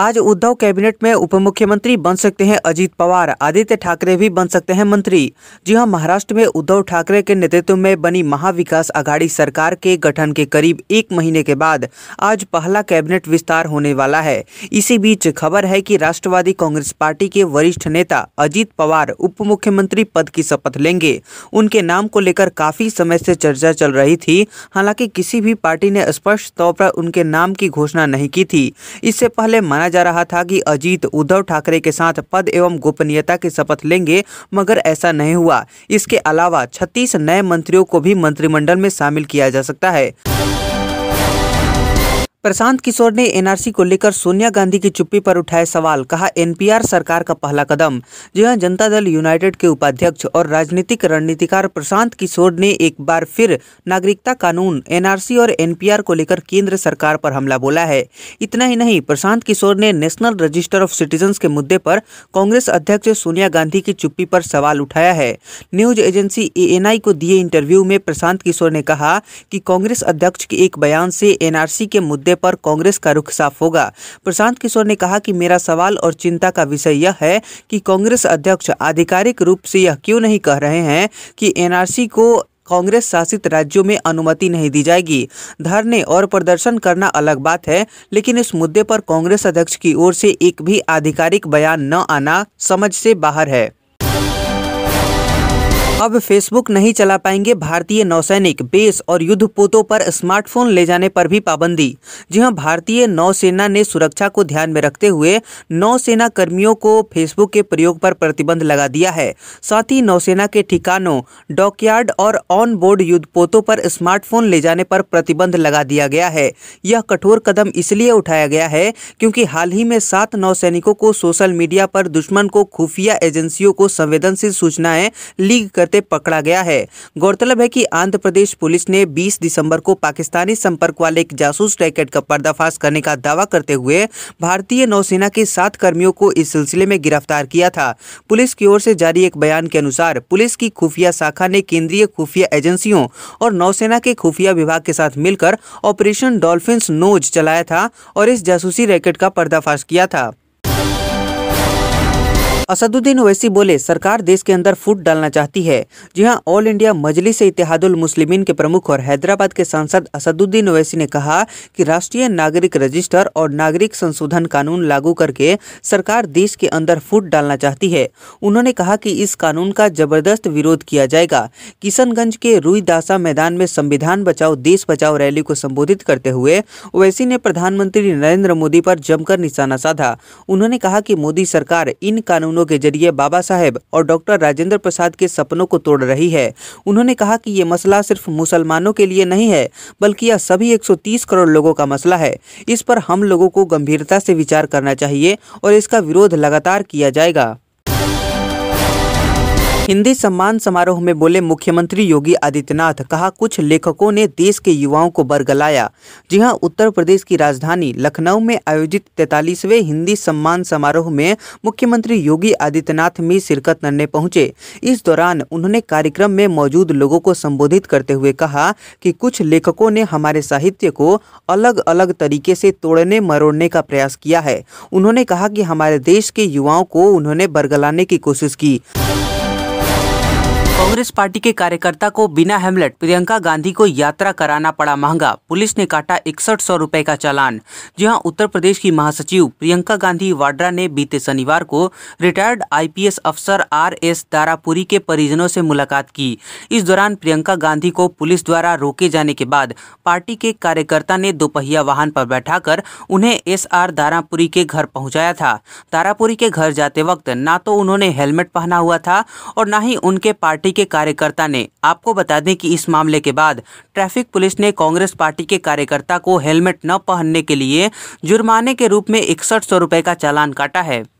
आज उद्धव कैबिनेट में उप मुख्यमंत्री बन सकते हैं अजीत पवार आदित्य ठाकरे भी बन सकते हैं मंत्री जी हां महाराष्ट्र में उद्धव ठाकरे के नेतृत्व में बनी महाविकास आघाड़ी सरकार के गठन के करीब एक महीने के बाद आज पहला कैबिनेट विस्तार होने वाला है इसी बीच खबर है कि राष्ट्रवादी कांग्रेस पार्टी के वरिष्ठ नेता अजीत पवार उप मुख्यमंत्री पद की शपथ लेंगे उनके नाम को लेकर काफी समय से चर्चा चल रही थी हालांकि किसी भी पार्टी ने स्पष्ट तौर पर उनके नाम की घोषणा नहीं की थी इससे पहले माना जा रहा था कि अजीत उद्धव ठाकरे के साथ पद एवं गोपनीयता की शपथ लेंगे मगर ऐसा नहीं हुआ इसके अलावा छत्तीस नए मंत्रियों को भी मंत्रिमंडल में शामिल किया जा सकता है प्रशांत किशोर ने एनआरसी को लेकर सोनिया गांधी की चुप्पी पर उठाए सवाल कहा एनपीआर सरकार का पहला कदम जहां जनता दल यूनाइटेड के उपाध्यक्ष और राजनीतिक रणनीतिकार प्रशांत किशोर ने एक बार फिर नागरिकता कानून एनआरसी और एनपीआर को लेकर केंद्र सरकार पर हमला बोला है इतना ही नहीं प्रशांत किशोर ने नेशनल रजिस्टर ऑफ सिटीजन के मुद्दे पर कांग्रेस अध्यक्ष सोनिया गांधी की चुप्पी पर सवाल उठाया है न्यूज एजेंसी ए को दिए इंटरव्यू में प्रशांत किशोर ने कहा कि कांग्रेस अध्यक्ष के एक बयान से एनआरसी के मुद्दे मुद्दे पर कांग्रेस का रुख साफ होगा प्रशांत किशोर ने कहा कि मेरा सवाल और चिंता का विषय यह है कि कांग्रेस अध्यक्ष आधिकारिक रूप से यह क्यों नहीं कह रहे हैं कि एनआरसी को कांग्रेस शासित राज्यों में अनुमति नहीं दी जाएगी धरने और प्रदर्शन करना अलग बात है लेकिन इस मुद्दे पर कांग्रेस अध्यक्ष की ओर से एक भी आधिकारिक बयान न आना समझ से बाहर है अब फेसबुक नहीं चला पाएंगे भारतीय नौसैनिक बेस और युद्ध पोतों पर स्मार्टफोन ले जाने पर भी पाबंदी जी हां भारतीय नौसेना ने सुरक्षा को ध्यान में रखते हुए नौसेना कर्मियों को फेसबुक के प्रयोग पर प्रतिबंध लगा दिया है साथ ही नौसेना के ठिकानों डॉकयार्ड और ऑन बोर्ड युद्ध पोतों पर स्मार्टफोन ले जाने पर प्रतिबंध लगा दिया गया है यह कठोर कदम इसलिए उठाया गया है क्योंकि हाल ही में सात नौसैनिकों को सोशल मीडिया पर दुश्मन को खुफिया एजेंसियों को संवेदनशील सूचनाएं लीक करते पकड़ा गया है गौरतलब है कि आंध्र प्रदेश पुलिस ने 20 दिसंबर को पाकिस्तानी संपर्क वाले एक जासूस रैकेट का पर्दाफाश करने का दावा करते हुए भारतीय नौसेना के सात कर्मियों को इस सिलसिले में गिरफ्तार किया था पुलिस की ओर से जारी एक बयान के अनुसार पुलिस की खुफिया शाखा ने केंद्रीय खुफिया एजेंसियों और नौसेना के खुफिया विभाग के साथ मिलकर ऑपरेशन डॉल्फिन नोज चलाया था और इस जासूसी रैकेट का पर्दाफाश किया था असदुद्दीन ओवैसी बोले सरकार देश के अंदर फूट डालना चाहती है जी हाँ ऑल इंडिया मजलिस इतिहादुल मुस्लिमीन के प्रमुख और हैदराबाद के सांसद असदुद्दीन ओवैसी ने कहा कि राष्ट्रीय नागरिक रजिस्टर और नागरिक संशोधन कानून लागू करके सरकार देश के अंदर फूट डालना चाहती है उन्होंने कहा कि इस कानून का जबरदस्त विरोध किया जाएगा किशनगंज के रुईदासा मैदान में संविधान बचाओ देश बचाओ रैली को संबोधित करते हुए ओवैसी ने प्रधानमंत्री नरेंद्र मोदी पर जमकर निशाना साधा उन्होंने कहा कि मोदी सरकार इन कानूनों प्रयोगों के जरिए बाबा साहेब और डॉक्टर राजेंद्र प्रसाद के सपनों को तोड़ रही है उन्होंने कहा कि ये मसला सिर्फ मुसलमानों के लिए नहीं है बल्कि यह सभी 130 करोड़ लोगों का मसला है इस पर हम लोगों को गंभीरता से विचार करना चाहिए और इसका विरोध लगातार किया जाएगा हिंदी सम्मान समारोह में बोले मुख्यमंत्री योगी आदित्यनाथ कहा कुछ लेखकों ने देश के युवाओं को बरगलाया जी हां उत्तर प्रदेश की राजधानी लखनऊ में आयोजित तैतालीसवें हिंदी सम्मान समारोह में मुख्यमंत्री योगी आदित्यनाथ भी शिरकत करने पहुंचे इस दौरान उन्होंने कार्यक्रम में मौजूद लोगों को संबोधित करते हुए कहा कि कुछ लेखकों ने हमारे साहित्य को अलग अलग तरीके से तोड़ने मरोड़ने का प्रयास किया है उन्होंने कहा कि हमारे देश के युवाओं को उन्होंने बरगलाने की कोशिश की कांग्रेस पार्टी के कार्यकर्ता को बिना हेमलेट प्रियंका गांधी को यात्रा कराना पड़ा महंगा पुलिस ने काटा इकसठ सौ रूपए का चालान जहां उत्तर प्रदेश की महासचिव प्रियंका गांधी वाड्रा ने बीते शनिवार को रिटायर्ड आईपीएस अफसर आर एस दारापुरी के परिजनों से मुलाकात की इस दौरान प्रियंका गांधी को पुलिस द्वारा रोके जाने के बाद पार्टी के कार्यकर्ता ने दोपहिया वाहन पर बैठा उन्हें एस आर दारापुरी के घर पहुँचाया था दारापुरी के घर जाते वक्त न तो उन्होंने हेलमेट पहना हुआ था और न ही उनके पार्टी पार्टी के कार्यकर्ता ने आपको बता दें कि इस मामले के बाद ट्रैफिक पुलिस ने कांग्रेस पार्टी के कार्यकर्ता को हेलमेट न पहनने के लिए जुर्माने के रूप में इकसठ सौ रुपये का चालान काटा है